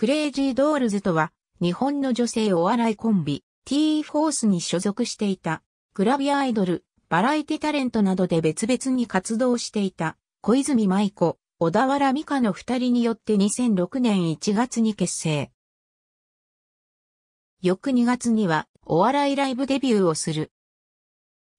クレイジードールズとは、日本の女性お笑いコンビ、T フォースに所属していた、グラビアアイドル、バラエティタレントなどで別々に活動していた、小泉舞子、小田原美香の二人によって2006年1月に結成。翌2月には、お笑いライブデビューをする。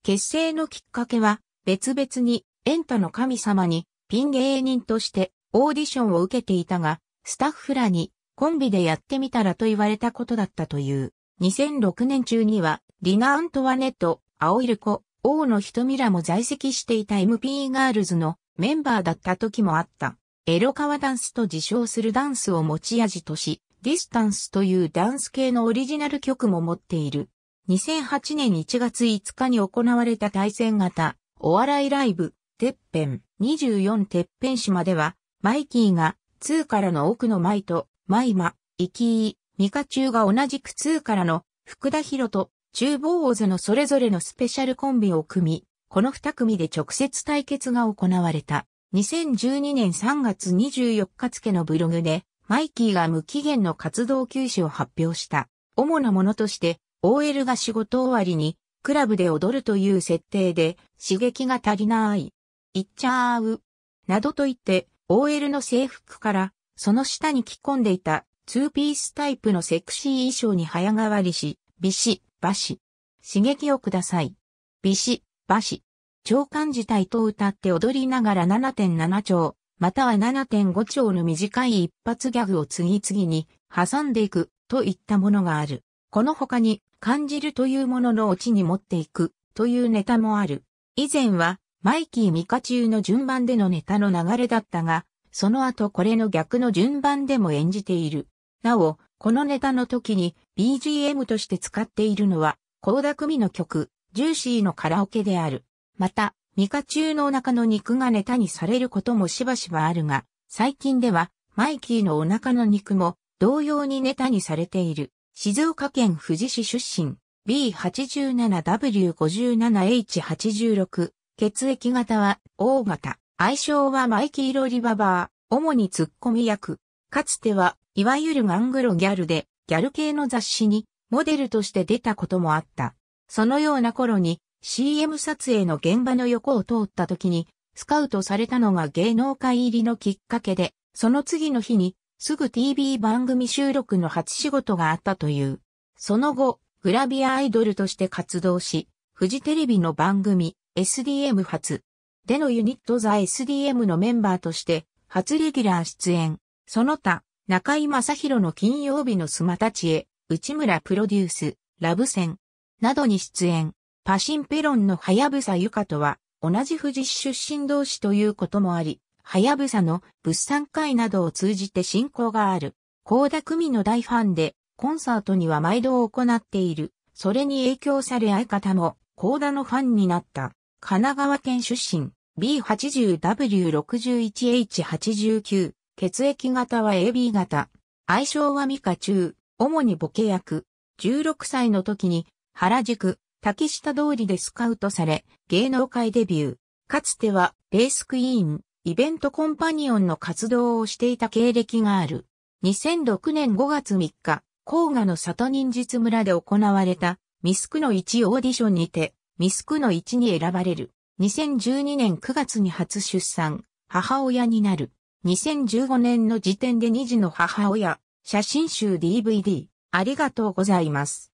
結成のきっかけは、別々に、エンタの神様に、ピン芸人として、オーディションを受けていたが、スタッフらに、コンビでやってみたらと言われたことだったという。2006年中には、リナ・アントワネット、青イルコ、王の瞳らも在籍していた MP ガールズのメンバーだった時もあった。エロカワダンスと自称するダンスを持ち味とし、ディスタンスというダンス系のオリジナル曲も持っている。2008年1月5日に行われた対戦型、お笑いライブ、てっぺん、24てっぺん島では、マイキーが2からの奥の舞とマイマ、イキイ、ミカチュウが同じく2からの福田博と厨房ーズのそれぞれのスペシャルコンビを組み、この2組で直接対決が行われた。2012年3月24日付のブログで、マイキーが無期限の活動休止を発表した。主なものとして、OL が仕事終わりに、クラブで踊るという設定で、刺激が足りない。いっちゃーう。などと言って、OL の制服から、その下に着込んでいたツーピースタイプのセクシー衣装に早変わりし、ビシ、バシ。刺激をください。ビシ、バシ。長官自体と歌って踊りながら7.7兆、または7.5兆の短い一発ギャグを次々に挟んでいくといったものがある。この他に感じるというもののオチに持っていくというネタもある。以前はマイキーミカ中の順番でのネタの流れだったが、その後これの逆の順番でも演じている。なお、このネタの時に BGM として使っているのは、高田組の曲、ジューシーのカラオケである。また、ミカ中のお腹の肉がネタにされることもしばしばあるが、最近では、マイキーのお腹の肉も同様にネタにされている。静岡県富士市出身、B87W57H86、血液型は O 型。愛称はマイキー・ロリババー、主にツッコミ役。かつては、いわゆるガングロギャルで、ギャル系の雑誌に、モデルとして出たこともあった。そのような頃に、CM 撮影の現場の横を通った時に、スカウトされたのが芸能界入りのきっかけで、その次の日に、すぐ TV 番組収録の初仕事があったという。その後、グラビアアイドルとして活動し、フジテレビの番組、SDM 初、でのユニットザ SDM のメンバーとして、初レギュラー出演。その他、中井正宏の金曜日のスマたちへ、内村プロデュース、ラブ戦、などに出演。パシンペロンのハヤブサユカとは、同じ富士出身同士ということもあり、ハヤブサの物産会などを通じて親交がある。高田組の大ファンで、コンサートには毎度行っている。それに影響され相方も、高田のファンになった。神奈川県出身、B80W61H89、血液型は AB 型、愛称はミカ中、主にボケ役、16歳の時に原宿、竹下通りでスカウトされ、芸能界デビュー。かつては、レースクイーン、イベントコンパニオンの活動をしていた経歴がある。2006年5月3日、甲賀の里忍術村で行われた、ミスクの1オーディションにて、ミスクの1に選ばれる。2012年9月に初出産、母親になる。2015年の時点で2児の母親、写真集 DVD、ありがとうございます。